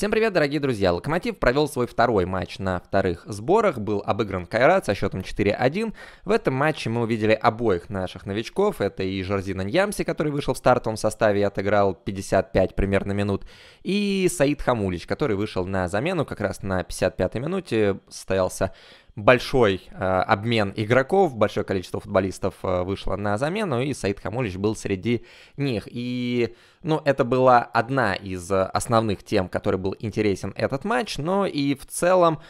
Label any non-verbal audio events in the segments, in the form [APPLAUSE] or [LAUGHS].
Всем привет, дорогие друзья! Локомотив провел свой второй матч на вторых сборах, был обыгран Кайрат со счетом 4-1. В этом матче мы увидели обоих наших новичков, это и Жорзина Ньямси, который вышел в стартовом составе и отыграл 55 примерно минут, и Саид Хамулич, который вышел на замену как раз на 55-й минуте, состоялся большой э, обмен игроков, большое количество футболистов э, вышло на замену, и Саид Хамулич был среди них. И, ну, это была одна из э, основных тем, которой был интересен этот матч, но и в целом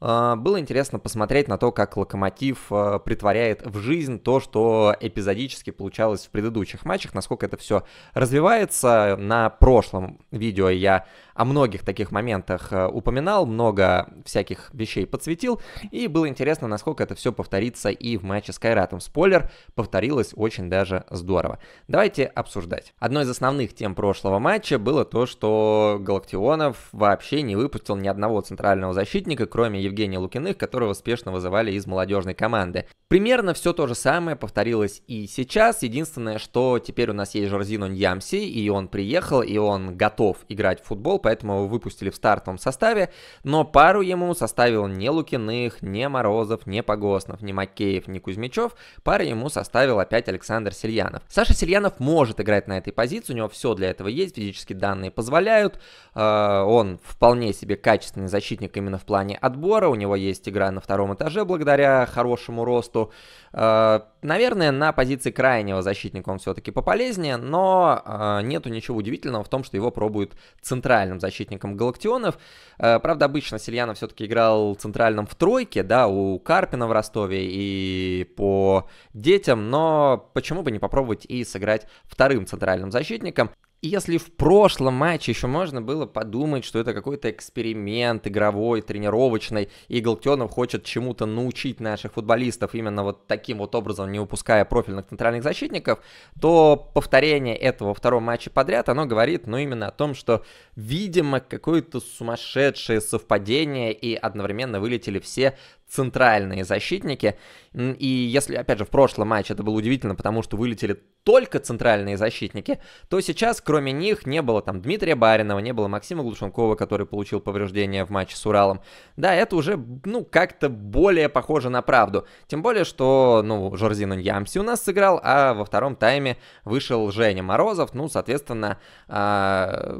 э, было интересно посмотреть на то, как Локомотив э, притворяет в жизнь то, что эпизодически получалось в предыдущих матчах, насколько это все развивается. На прошлом видео я о многих таких моментах э, упоминал, много всяких вещей подсветил, и было интересно, насколько это все повторится и в матче с Кайратом. Спойлер, повторилось очень даже здорово. Давайте обсуждать. Одной из основных тем прошлого матча было то, что Галактионов вообще не выпустил ни одного центрального защитника, кроме Евгения Лукиных, которого спешно вызывали из молодежной команды. Примерно все то же самое повторилось и сейчас. Единственное, что теперь у нас есть Жорзин Ньямси, и он приехал, и он готов играть в футбол, поэтому его выпустили в стартовом составе, но пару ему составил не Лукиных, не Морозов, не Погоснов, не Макеев, не Кузьмичев, пару ему составил опять Александр Сильянов. Саша Сильянов может играть на этой позиции, у него все для этого есть, физические данные позволяют, э, он вполне себе качественный защитник именно в плане отбора, у него есть игра на втором этаже благодаря хорошему росту, э, Наверное, на позиции крайнего защитника он все-таки пополезнее, но э, нету ничего удивительного в том, что его пробуют центральным защитником Галактионов. Э, правда, обычно Сильянов все-таки играл центральным в тройке, да, у Карпина в Ростове и по детям, но почему бы не попробовать и сыграть вторым центральным защитником? И если в прошлом матче еще можно было подумать, что это какой-то эксперимент игровой, тренировочный, и Галктионов хочет чему-то научить наших футболистов именно вот таким вот образом, не упуская профильных центральных защитников, то повторение этого во втором матче подряд, оно говорит, ну, именно о том, что, видимо, какое-то сумасшедшее совпадение, и одновременно вылетели все центральные защитники. И если, опять же, в прошлом матче это было удивительно, потому что вылетели только центральные защитники, то сейчас, кроме них, не было там Дмитрия Баринова, не было Максима Глушенкова, который получил повреждение в матче с Уралом. Да, это уже, ну, как-то более похоже на правду. Тем более, что, ну, Жорзин Ямси у нас сыграл, а во втором тайме вышел Женя Морозов. Ну, соответственно, а,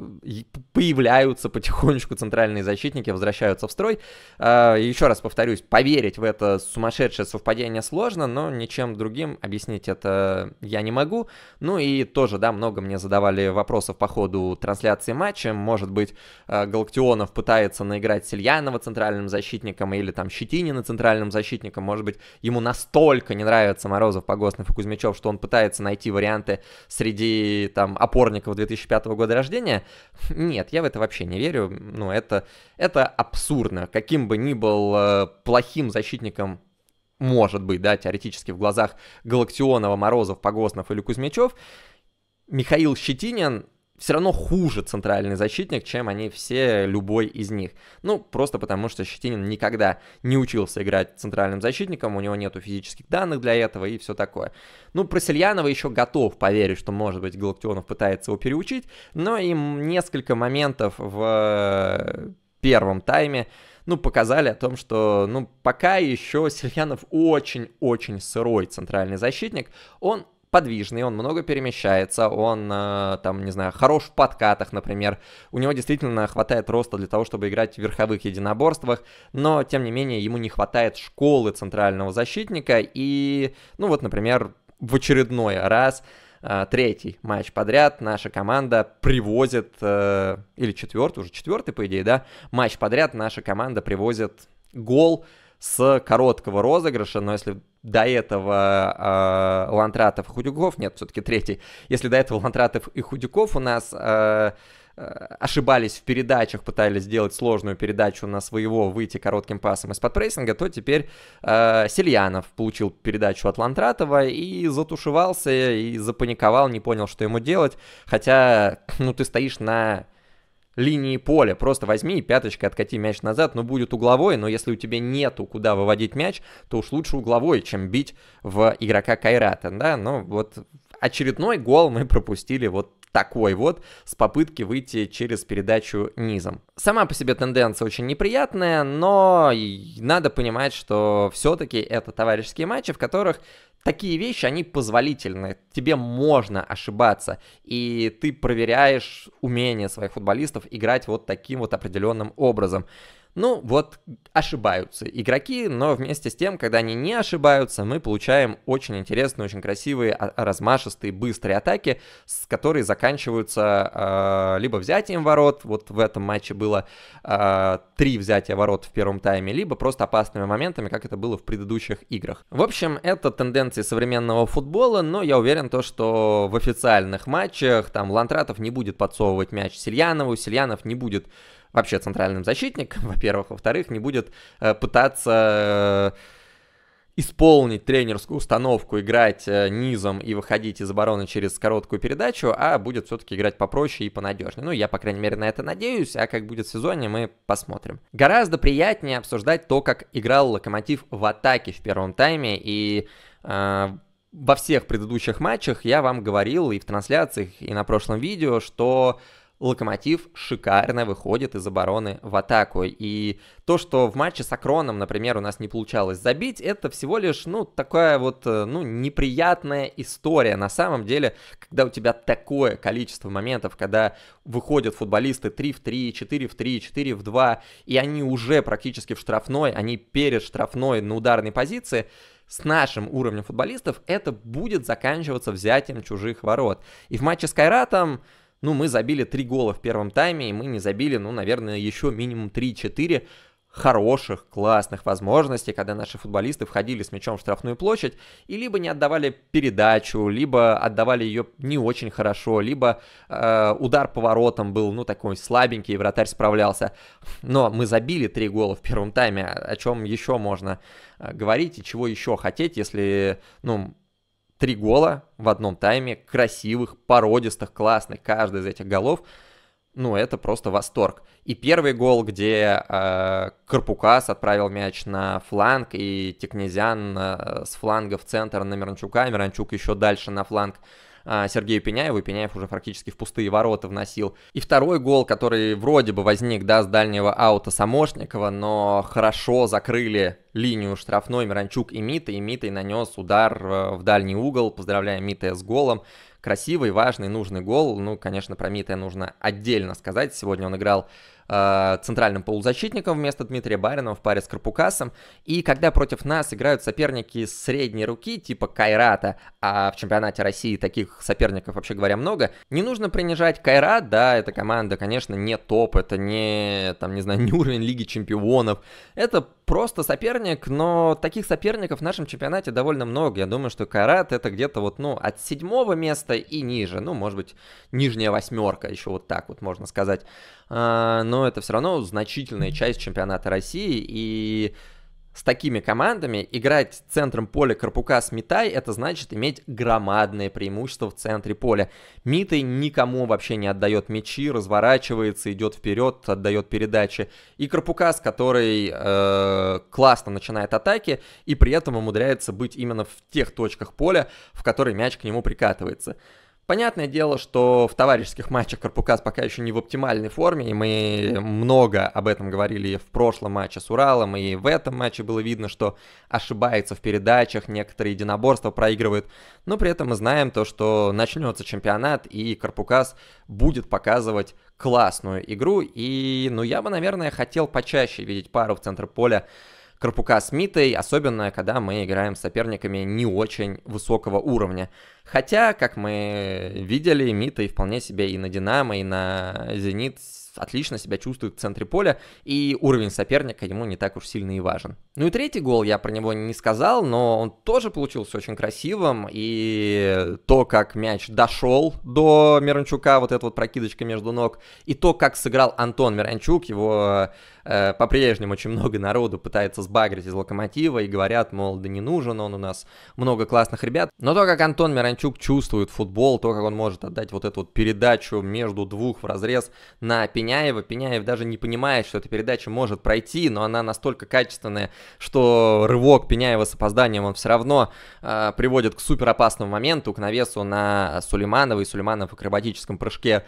появляются потихонечку центральные защитники, возвращаются в строй. А, еще раз повторюсь, Поверить в это сумасшедшее совпадение сложно, но ничем другим объяснить это я не могу. Ну и тоже, да, много мне задавали вопросов по ходу трансляции матча. Может быть, э, Галактионов пытается наиграть Сильянова центральным защитником или там Щетинина центральным защитником. Может быть, ему настолько не нравится Морозов, Погоснов и Кузьмичев, что он пытается найти варианты среди там опорников 2005 года рождения. Нет, я в это вообще не верю. Ну, это, это абсурдно. Каким бы ни был э, плохим плохим защитником может быть, да, теоретически в глазах Галактионова, Морозов, Погоснов или Кузьмичев, Михаил Щетинин все равно хуже центральный защитник, чем они все, любой из них. Ну, просто потому, что Щетинин никогда не учился играть центральным защитником, у него нету физических данных для этого и все такое. Ну, про Сельянова еще готов поверить, что, может быть, Галактионов пытается его переучить, но им несколько моментов в э, первом тайме ну, показали о том, что, ну, пока еще Сельянов очень-очень сырой центральный защитник, он подвижный, он много перемещается, он э, там, не знаю, хорош в подкатах, например. У него действительно хватает роста для того, чтобы играть в верховых единоборствах, но, тем не менее, ему не хватает школы центрального защитника, и, ну вот, например, в очередной раз а, третий матч подряд наша команда привозит, э, или четвертый, уже четвертый, по идее, да, матч подряд наша команда привозит гол с короткого розыгрыша, но если до этого э, Лантратов и Худюков, нет, все-таки третий, если до этого Лантратов и Худюков у нас э, Э, ошибались в передачах, пытались сделать сложную передачу на своего, выйти коротким пасом из-под прессинга, то теперь э, Сельянов получил передачу от Лантратова и затушевался, и запаниковал, не понял, что ему делать. Хотя, ну, ты стоишь на линии поля. Просто возьми и пяточкой откати мяч назад, но ну, будет угловой, но если у тебя нету куда выводить мяч, то уж лучше угловой, чем бить в игрока Кайрата, да, но ну, вот очередной гол мы пропустили вот такой вот, с попытки выйти через передачу низом. Сама по себе тенденция очень неприятная, но надо понимать, что все-таки это товарищеские матчи, в которых такие вещи, они позволительны. Тебе можно ошибаться, и ты проверяешь умение своих футболистов играть вот таким вот определенным образом. Ну вот, ошибаются игроки, но вместе с тем, когда они не ошибаются, мы получаем очень интересные, очень красивые, а, размашистые, быстрые атаки, с которые заканчиваются э, либо взятием ворот, вот в этом матче было э, три взятия ворот в первом тайме, либо просто опасными моментами, как это было в предыдущих играх. В общем, это тенденции современного футбола, но я уверен то, что в официальных матчах там Лантратов не будет подсовывать мяч Сильянову, Сильянов не будет вообще центральным защитником, [LAUGHS] во-первых. Во-вторых, не будет э, пытаться э, исполнить тренерскую установку, играть э, низом и выходить из обороны через короткую передачу, а будет все-таки играть попроще и понадежнее. Ну, я, по крайней мере, на это надеюсь, а как будет в сезоне, мы посмотрим. Гораздо приятнее обсуждать то, как играл Локомотив в атаке в первом тайме и... Э, во всех предыдущих матчах я вам говорил и в трансляциях, и на прошлом видео, что Локомотив шикарно выходит из обороны в атаку. И то, что в матче с Акроном, например, у нас не получалось забить, это всего лишь, ну, такая вот, э, ну, неприятная история. На самом деле, когда у тебя такое количество моментов, когда выходят футболисты 3 в 3, 4 в 3, 4 в 2, и они уже практически в штрафной, они перед штрафной на ударной позиции, с нашим уровнем футболистов это будет заканчиваться взятием чужих ворот. И в матче с Кайратом, ну, мы забили три гола в первом тайме, и мы не забили, ну, наверное, еще минимум 3-4 хороших, классных возможностей, когда наши футболисты входили с мячом в штрафную площадь и либо не отдавали передачу, либо отдавали ее не очень хорошо, либо э, удар воротам был, ну, такой слабенький, и вратарь справлялся. Но мы забили три гола в первом тайме, о чем еще можно э, говорить и чего еще хотеть, если, ну, Три гола в одном тайме, красивых, породистых, классных, каждый из этих голов. Ну, это просто восторг. И первый гол, где э, Карпукас отправил мяч на фланг, и Текнезян э, с фланга в центр на Миранчука, Миранчук еще дальше на фланг а, Сергею Пеняеву, и Пеняев уже практически в пустые ворота вносил. И второй гол, который вроде бы возник, да, с дальнего аута Самошникова, но хорошо закрыли линию штрафной Миранчук и Мита, и Митой нанес удар э, в дальний угол, Поздравляем Мита с голом. Красивый, важный, нужный гол. Ну, конечно, про Мита нужно отдельно сказать. Сегодня он играл Э, центральным полузащитником вместо Дмитрия Баринова в паре с Карпукасом. И когда против нас играют соперники средней руки, типа Кайрата, а в чемпионате России таких соперников, вообще говоря, много, не нужно принижать Кайрат, да, эта команда, конечно, не топ, это не, там, не знаю, [LAUGHS] не уровень Лиги Чемпионов, это просто соперник, но таких соперников в нашем чемпионате довольно много. Я думаю, что Кайрат это где-то вот, ну, от седьмого места и ниже, ну, может быть, нижняя восьмерка, еще вот так вот можно сказать. А, но это все равно значительная часть чемпионата России, и с такими командами играть центром поля Карпука с Митай, это значит иметь громадное преимущество в центре поля. Митай никому вообще не отдает мячи, разворачивается, идет вперед, отдает передачи. И Карпукас, который э, классно начинает атаки и при этом умудряется быть именно в тех точках поля, в которые мяч к нему прикатывается. Понятное дело, что в товарищеских матчах Карпукас пока еще не в оптимальной форме, и мы много об этом говорили в прошлом матче с Уралом, и в этом матче было видно, что ошибается в передачах, некоторые единоборства проигрывает, но при этом мы знаем то, что начнется чемпионат, и Карпукас будет показывать классную игру, и, ну, я бы, наверное, хотел почаще видеть пару в центр поля Карпука с Митой, особенно когда мы играем с соперниками не очень высокого уровня. Хотя, как мы видели, Мита и вполне себе и на Динамо, и на Зенит отлично себя чувствует в центре поля, и уровень соперника ему не так уж сильно и важен. Ну и третий гол я про него не сказал, но он тоже получился очень красивым, и то, как мяч дошел до Миранчука, вот эта вот прокидочка между ног, и то, как сыграл Антон Миранчук, его Э, по-прежнему очень много народу пытается сбагрить из Локомотива и говорят, мол, да не нужен он у нас, много классных ребят. Но то, как Антон Миранчук чувствует футбол, то, как он может отдать вот эту вот передачу между двух в разрез на Пеняева, Пеняев даже не понимает, что эта передача может пройти, но она настолько качественная, что рывок Пеняева с опозданием он все равно э, приводит к суперопасному моменту, к навесу на Сулейманова, и Сулейманов в акробатическом прыжке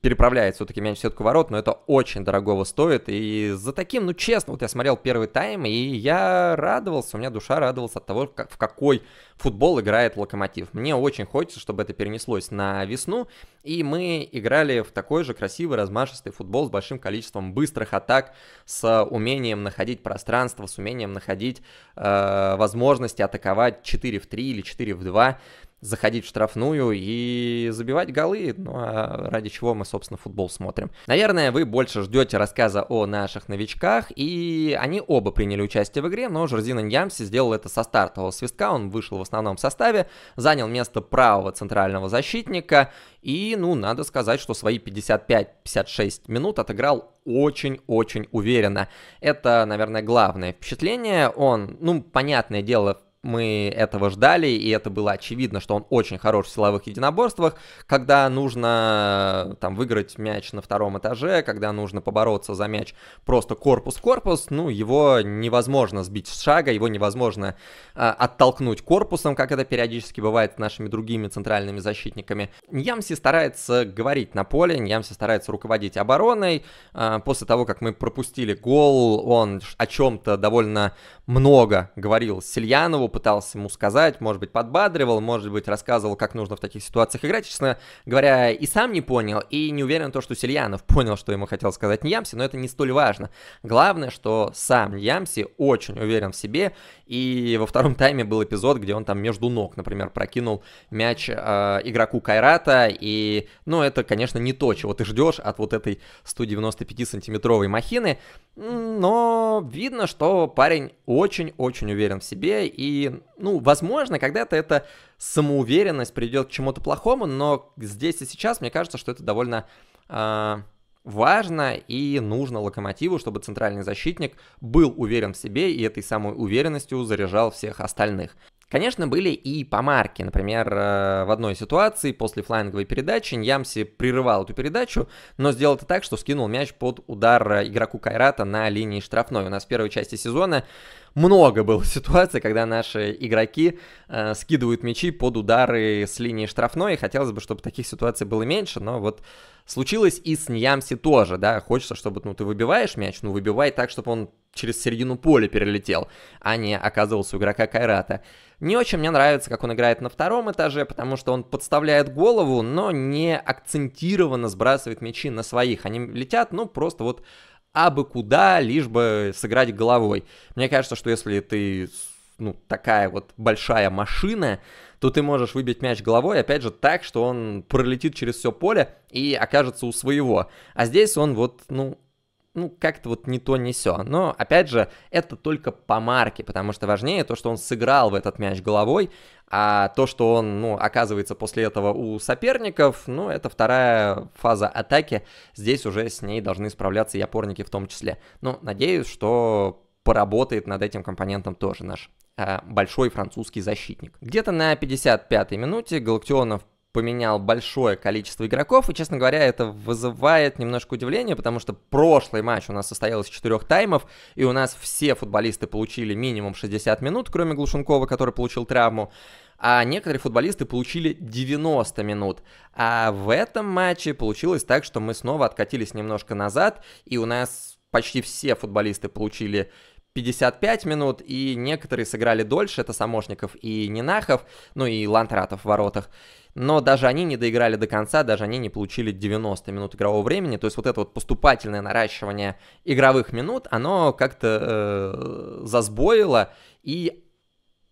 переправляет все-таки мяч в сетку ворот, но это очень дорогого стоит. И за таким, ну честно, вот я смотрел первый тайм, и я радовался, у меня душа радовалась от того, как, в какой футбол играет Локомотив. Мне очень хочется, чтобы это перенеслось на весну, и мы играли в такой же красивый, размашистый футбол с большим количеством быстрых атак, с умением находить пространство, с умением находить э, возможности атаковать 4 в 3 или 4 в 2 заходить в штрафную и забивать голы, ну а ради чего мы, собственно, футбол смотрим. Наверное, вы больше ждете рассказа о наших новичках, и они оба приняли участие в игре, но Жорзин Ньямси сделал это со стартового свистка, он вышел в основном составе, занял место правого центрального защитника, и, ну, надо сказать, что свои 55-56 минут отыграл очень-очень уверенно. Это, наверное, главное впечатление. Он, ну, понятное дело, мы этого ждали, и это было очевидно, что он очень хорош в силовых единоборствах, когда нужно там выиграть мяч на втором этаже, когда нужно побороться за мяч просто корпус-корпус, ну, его невозможно сбить с шага, его невозможно э, оттолкнуть корпусом, как это периодически бывает с нашими другими центральными защитниками. Ньямси старается говорить на поле, Ньямси старается руководить обороной. Э, после того, как мы пропустили гол, он о чем-то довольно много говорил Сильянову, пытался ему сказать, может быть, подбадривал, может быть, рассказывал, как нужно в таких ситуациях играть. Честно говоря, и сам не понял, и не уверен в том, что Сильянов понял, что ему хотел сказать Ньямси, но это не столь важно. Главное, что сам Ньямси очень уверен в себе, и во втором тайме был эпизод, где он там между ног, например, прокинул мяч э, игроку Кайрата, и, ну, это, конечно, не то, чего ты ждешь от вот этой 195-сантиметровой махины, но видно, что парень очень-очень уверен в себе, и ну, возможно, когда-то эта самоуверенность придет к чему-то плохому, но здесь и сейчас мне кажется, что это довольно э, важно и нужно Локомотиву, чтобы центральный защитник был уверен в себе и этой самой уверенностью заряжал всех остальных. Конечно, были и помарки. Например, э, в одной ситуации после фланговой передачи Ньямси прерывал эту передачу, но сделал это так, что скинул мяч под удар э, игроку Кайрата на линии штрафной. У нас в первой части сезона много было [LAUGHS] ситуаций, когда наши игроки э, скидывают мячи под удары с линии штрафной. Хотелось бы, чтобы таких ситуаций было меньше, но вот Случилось и с Ньямси тоже, да, хочется, чтобы, ну, ты выбиваешь мяч, ну, выбивай так, чтобы он через середину поля перелетел, а не оказывался у игрока Кайрата. Не очень мне нравится, как он играет на втором этаже, потому что он подставляет голову, но не акцентированно сбрасывает мячи на своих. Они летят, ну, просто вот абы куда, лишь бы сыграть головой. Мне кажется, что если ты ну, такая вот большая машина, то ты можешь выбить мяч головой, опять же, так, что он пролетит через все поле и окажется у своего. А здесь он вот, ну, ну, как-то вот не то, не все. Но, опять же, это только по марке, потому что важнее то, что он сыграл в этот мяч головой, а то, что он, ну, оказывается после этого у соперников, ну, это вторая фаза атаки. Здесь уже с ней должны справляться и опорники в том числе. Ну, надеюсь, что поработает над этим компонентом тоже наш Э, большой французский защитник. Где-то на 55-й минуте Галактионов поменял большое количество игроков, и, честно говоря, это вызывает немножко удивление, потому что прошлый матч у нас состоял из четырех таймов, и у нас все футболисты получили минимум 60 минут, кроме Глушенкова, который получил травму, а некоторые футболисты получили 90 минут. А в этом матче получилось так, что мы снова откатились немножко назад, и у нас почти все футболисты получили 55 минут, и некоторые сыграли дольше, это Самошников и Нинахов, ну и Лантратов в воротах. Но даже они не доиграли до конца, даже они не получили 90 минут игрового времени. То есть вот это вот поступательное наращивание игровых минут, оно как-то э, засбоило и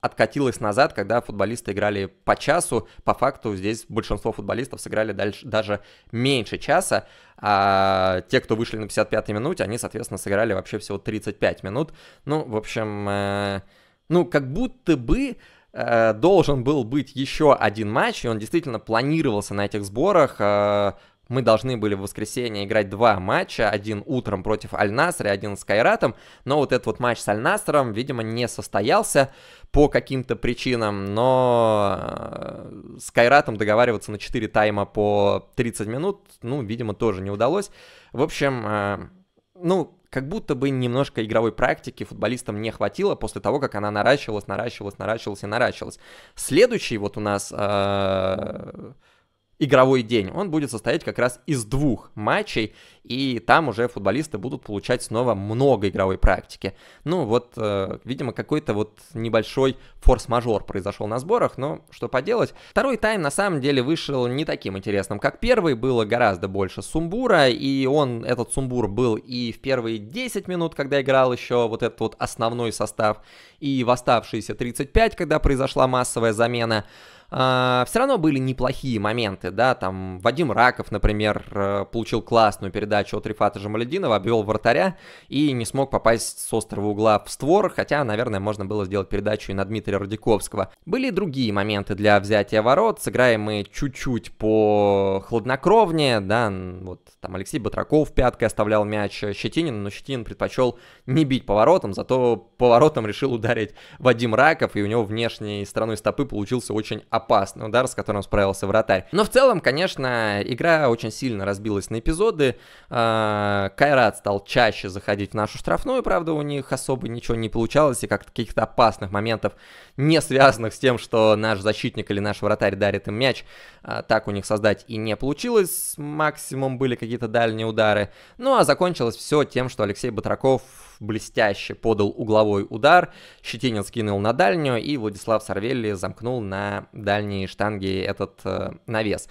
Откатилось назад, когда футболисты играли по часу. По факту здесь большинство футболистов сыграли дальше, даже меньше часа, а те, кто вышли на 55-й минуте, они, соответственно, сыграли вообще всего 35 минут. Ну, в общем, э, ну, как будто бы э, должен был быть еще один матч, и он действительно планировался на этих сборах. Э, мы должны были в воскресенье играть два матча, один утром против Аль-Насра и один с Кайратом, но вот этот вот матч с Аль-Насром, видимо, не состоялся по каким-то причинам, но э, с Кайратом договариваться на 4 тайма по 30 минут, ну, видимо, тоже не удалось. В общем, э, ну, как будто бы немножко игровой практики футболистам не хватило после того, как она наращивалась, наращивалась, наращивалась и наращивалась. Следующий вот у нас... Э игровой день. Он будет состоять как раз из двух матчей, и там уже футболисты будут получать снова много игровой практики. Ну вот, э, видимо, какой-то вот небольшой форс-мажор произошел на сборах, но что поделать. Второй тайм на самом деле вышел не таким интересным, как первый, было гораздо больше сумбура, и он, этот сумбур был и в первые 10 минут, когда играл еще вот этот вот основной состав, и в оставшиеся 35, когда произошла массовая замена э, а, все равно были неплохие моменты, да, там Вадим Раков, например, э, получил классную передачу от Рифата Жамалединова, обвел вратаря и не смог попасть с острова угла в створ, хотя, наверное, можно было сделать передачу и на Дмитрия Радиковского. Были и другие моменты для взятия ворот, сыграем мы чуть-чуть по хладнокровнее, да, вот там Алексей Батраков пяткой оставлял мяч Щетинин, но Щетинин предпочел не бить поворотом, зато поворотом решил ударить Вадим Раков, и у него внешней стороной стопы получился очень опасный удар, с которым справился вратарь. Но в целом, конечно, игра очень сильно разбилась на эпизоды. А, Кайрат стал чаще заходить в нашу штрафную, правда, у них особо ничего не получалось, и как-то каких-то опасных моментов, не связанных с тем, что наш защитник или наш вратарь дарит им мяч, а, так у них создать и не получилось. Максимум были какие-то дальние удары. Ну а закончилось все тем, что Алексей Батраков блестяще подал угловой удар, Щетинец кинул на дальнюю, и Владислав Сарвелли замкнул на дальние штанги этот э, навес.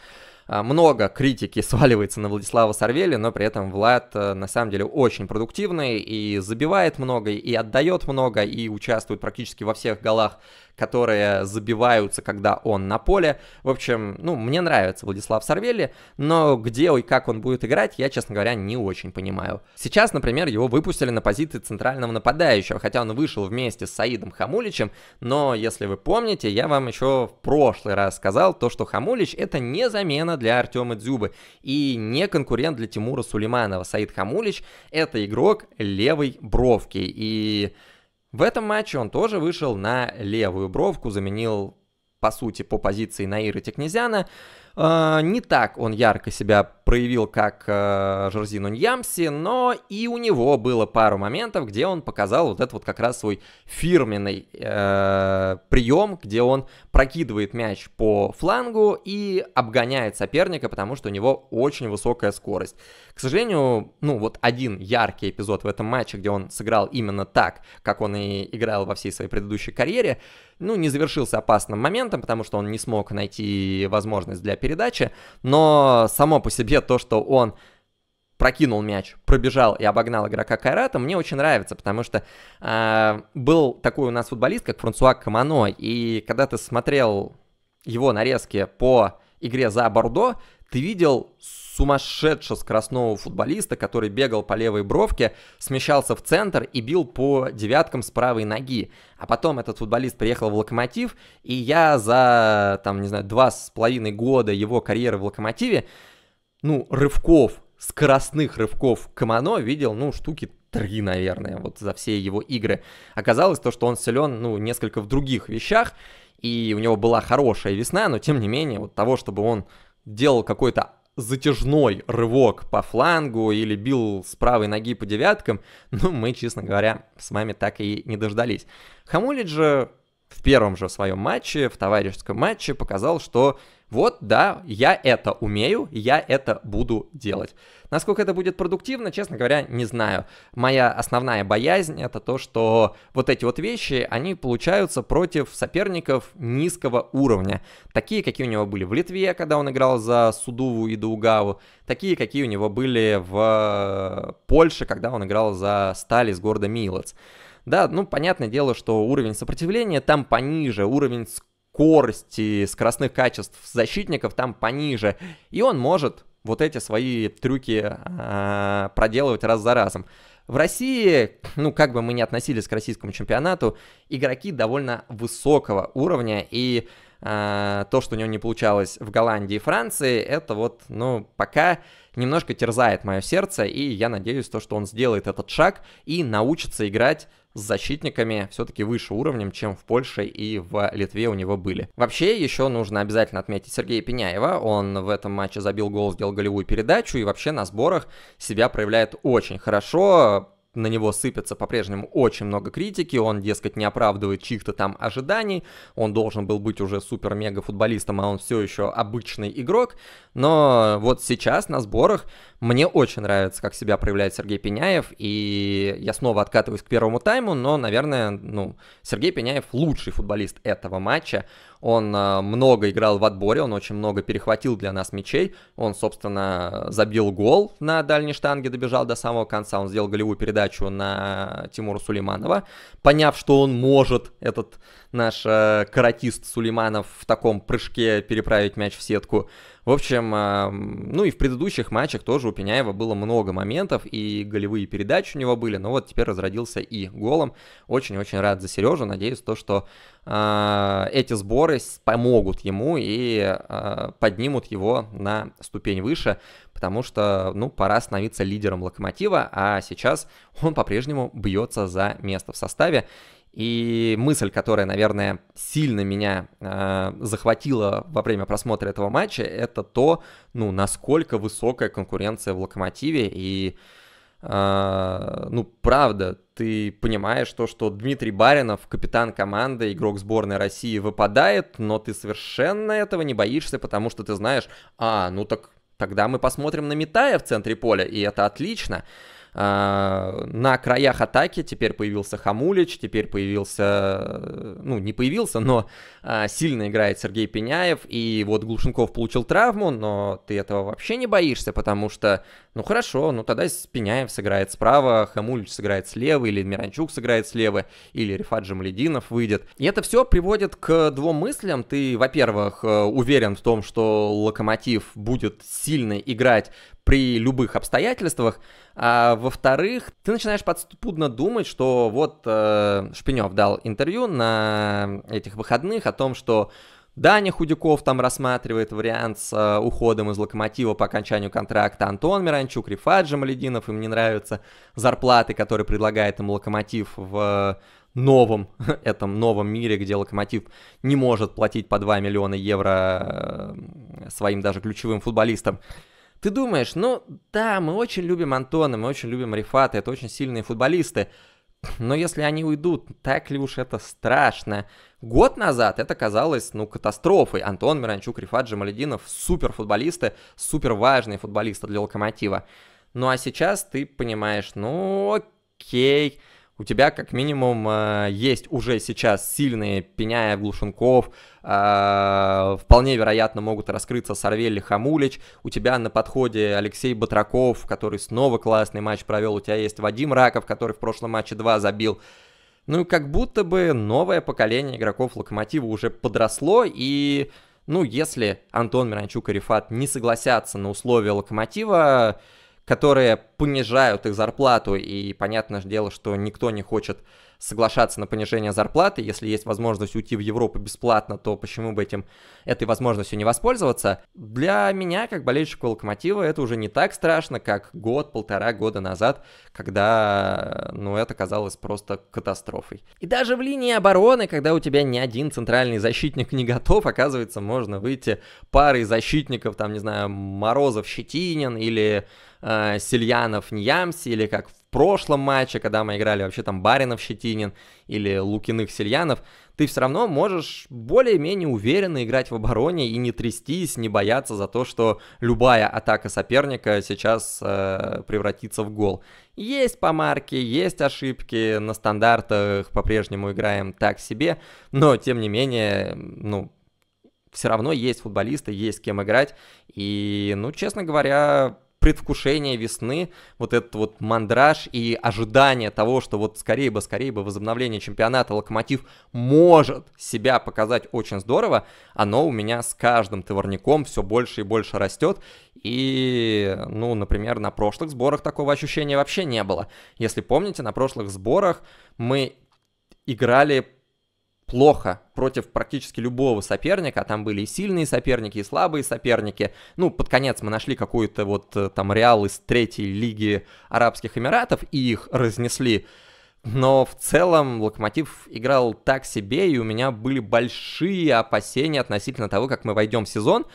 Э, много критики [LAUGHS] сваливается на Владислава Сарвели, но при этом Влад э, на самом деле очень продуктивный и забивает много, и отдает много, и участвует практически во всех голах которые забиваются, когда он на поле. В общем, ну, мне нравится Владислав Сарвели, но где и как он будет играть, я, честно говоря, не очень понимаю. Сейчас, например, его выпустили на позиции центрального нападающего, хотя он вышел вместе с Саидом Хамуличем, но, если вы помните, я вам еще в прошлый раз сказал то, что Хамулич это не замена для Артема Дзюбы и не конкурент для Тимура Сулейманова. Саид Хамулич это игрок левой бровки, и в этом матче он тоже вышел на левую бровку, заменил, по сути, по позиции Наира Текнезяна. А, не так он ярко себя проявил как э, Жорзину Ньямси, но и у него было пару моментов, где он показал вот этот вот как раз свой фирменный э, прием, где он прокидывает мяч по флангу и обгоняет соперника, потому что у него очень высокая скорость. К сожалению, ну вот один яркий эпизод в этом матче, где он сыграл именно так, как он и играл во всей своей предыдущей карьере, ну, не завершился опасным моментом, потому что он не смог найти возможность для передачи, но само по себе игре то, что он прокинул мяч, пробежал и обогнал игрока Кайрата, мне очень нравится, потому что э, был такой у нас футболист, как Франсуа Камано, и когда ты смотрел его нарезки по игре за Бордо, ты видел сумасшедше скоростного футболиста, который бегал по левой бровке, смещался в центр и бил по девяткам с правой ноги. А потом этот футболист приехал в Локомотив, и я за, там, не знаю, два с половиной года его карьеры в Локомотиве ну, рывков, скоростных рывков Камано видел, ну, штуки три, наверное, вот за все его игры. Оказалось то, что он силен, ну, несколько в других вещах, и у него была хорошая весна, но тем не менее, вот того, чтобы он делал какой-то затяжной рывок по флангу или бил с правой ноги по девяткам, [LAUGHS] ну, мы, честно говоря, с вами так и не дождались. Хамулидж же в первом же своем матче, в товарищеском матче показал, что вот, да, я это умею, я это буду делать. Насколько это будет продуктивно, честно говоря, не знаю. Моя основная боязнь это то, что вот эти вот вещи, они получаются против соперников низкого уровня. Такие, какие у него были в Литве, когда он играл за Судуву и Даугаву, такие, какие у него были в э, Польше, когда он играл за Сталь из города Милоц. Да, ну, понятное дело, что уровень сопротивления там пониже, уровень скорости, скоростных качеств защитников там пониже. И он может вот эти свои трюки э, проделывать раз за разом. В России, ну как бы мы ни относились к российскому чемпионату, игроки довольно высокого уровня, и э, то, что у него не получалось в Голландии и Франции, это вот, ну, пока немножко терзает мое сердце, и я надеюсь, то, что он сделает этот шаг и научится играть с защитниками все-таки выше уровнем, чем в Польше и в Литве у него были. Вообще, еще нужно обязательно отметить Сергея Пеняева. Он в этом матче забил гол, сделал голевую передачу и вообще на сборах себя проявляет очень хорошо на него сыпется по-прежнему очень много критики, он, дескать, не оправдывает чьих-то там ожиданий, он должен был быть уже супер-мега футболистом, а он все еще обычный игрок, но вот сейчас на сборах мне очень нравится, как себя проявляет Сергей Пеняев, и я снова откатываюсь к первому тайму, но, наверное, ну, Сергей Пеняев лучший футболист этого матча. Он э, много играл в отборе, он очень много перехватил для нас мячей. Он, собственно, забил гол на дальней штанге, добежал до самого конца. Он сделал голевую передачу на Тимура Сулейманова. Поняв, что он может, этот наш э, каратист Сулейманов в таком прыжке переправить мяч в сетку, в общем, ну и в предыдущих матчах тоже у Пеняева было много моментов, и голевые передачи у него были, но вот теперь разродился и голом. Очень-очень рад за Сережу, надеюсь, то, что а, эти сборы помогут ему и а, поднимут его на ступень выше, потому что, ну, пора становиться лидером Локомотива, а сейчас он по-прежнему бьется за место в составе. И мысль, которая, наверное, сильно меня э, захватила во время просмотра этого матча, это то, ну, насколько высокая конкуренция в локомотиве. И, э, ну, правда, ты понимаешь то, что Дмитрий Баринов, капитан команды, игрок сборной России, выпадает, но ты совершенно этого не боишься, потому что ты знаешь, а, ну так тогда мы посмотрим на Митая в центре поля, и это отлично. А, на краях атаки теперь появился Хамулич, теперь появился, э, ну, не появился, но а, сильно играет Сергей Пеняев. И вот Глушенков получил травму, но ты этого вообще не боишься, потому что, ну хорошо, ну тогда Пеняев сыграет справа, Хамулич сыграет слева, или Миранчук сыграет слева, или Рифат Жамлединов выйдет. И это все приводит к двум мыслям. Ты, во-первых, э, уверен в том, что Локомотив будет сильно играть при любых обстоятельствах. А во-вторых, ты начинаешь подспудно думать, что вот э, Шпинев дал интервью на этих выходных о том, что Даня Худяков там рассматривает вариант с э, уходом из локомотива по окончанию контракта. Антон Миранчук, Рифаджи Малединов, им не нравятся зарплаты, которые предлагает им локомотив в э, новом, [LAUGHS] этом новом мире, где Локомотив не может платить по 2 миллиона евро э, своим даже ключевым футболистам. Ты думаешь, ну да, мы очень любим Антона, мы очень любим Рифата, это очень сильные футболисты, но если они уйдут, так ли уж это страшно? Год назад это казалось, ну, катастрофой. Антон Миранчук, Рифат Джамалединов, супер важные футболисты для Локомотива. Ну а сейчас ты понимаешь, ну окей, у тебя как минимум э, есть уже сейчас сильные Пеняев, Глушенков, э, вполне вероятно могут раскрыться Сарвели, Хамулич, у тебя на подходе Алексей Батраков, который снова классный матч провел, у тебя есть Вадим Раков, который в прошлом матче 2 забил. Ну и как будто бы новое поколение игроков Локомотива уже подросло, и, ну, если Антон Миранчук и Рифат не согласятся на условия Локомотива, которые понижают их зарплату, и понятное дело, что никто не хочет соглашаться на понижение зарплаты. Если есть возможность уйти в Европу бесплатно, то почему бы этим, этой возможностью не воспользоваться? Для меня, как болельщика Локомотива, это уже не так страшно, как год-полтора года назад, когда, ну, это казалось просто катастрофой. И даже в линии обороны, когда у тебя ни один центральный защитник не готов, оказывается, можно выйти парой защитников, там, не знаю, Морозов-Щетинин или э, Сельянов-Ньямси, или как в прошлом матче, когда мы играли вообще там Баринов-Щетинин или Лукиных-Сельянов, ты все равно можешь более-менее уверенно играть в обороне и не трястись, не бояться за то, что любая атака соперника сейчас э, превратится в гол. Есть помарки, есть ошибки, на стандартах по-прежнему играем так себе, но тем не менее, ну, все равно есть футболисты, есть с кем играть. И, ну, честно говоря, предвкушение весны, вот этот вот мандраж и ожидание того, что вот скорее бы, скорее бы возобновление чемпионата Локомотив может себя показать очень здорово, оно у меня с каждым товарником все больше и больше растет. И, ну, например, на прошлых сборах такого ощущения вообще не было. Если помните, на прошлых сборах мы играли плохо против практически любого соперника, а там были и сильные соперники, и слабые соперники. Ну, под конец мы нашли какую-то вот э, там Реал из третьей лиги Арабских Эмиратов и их разнесли. Но в целом Локомотив играл так себе, и у меня были большие опасения относительно того, как мы войдем в сезон.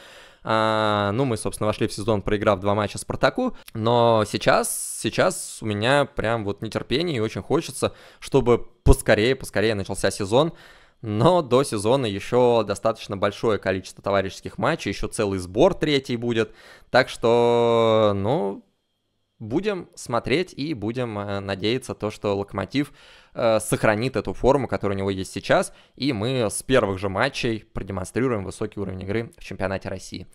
А, ну, мы, собственно, вошли в сезон, проиграв два матча Спартаку. Но сейчас, сейчас у меня прям вот нетерпение и очень хочется, чтобы поскорее, поскорее начался сезон но до сезона еще достаточно большое количество товарищеских матчей, еще целый сбор третий будет, так что, ну, будем смотреть и будем э, надеяться то, что Локомотив э, сохранит эту форму, которая у него есть сейчас, и мы с первых же матчей продемонстрируем высокий уровень игры в чемпионате России.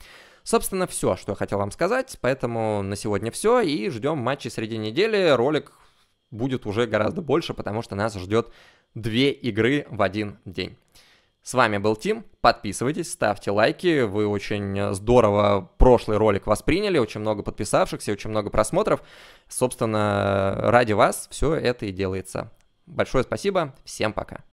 Собственно, все, что я хотел вам сказать, поэтому на сегодня все, и ждем матчи среди недели, ролик будет уже гораздо больше, потому что нас ждет две игры в один день. С вами был Тим, подписывайтесь, ставьте лайки, вы очень здорово прошлый ролик восприняли, очень много подписавшихся, очень много просмотров. Собственно, ради вас все это и делается. Большое спасибо, всем пока.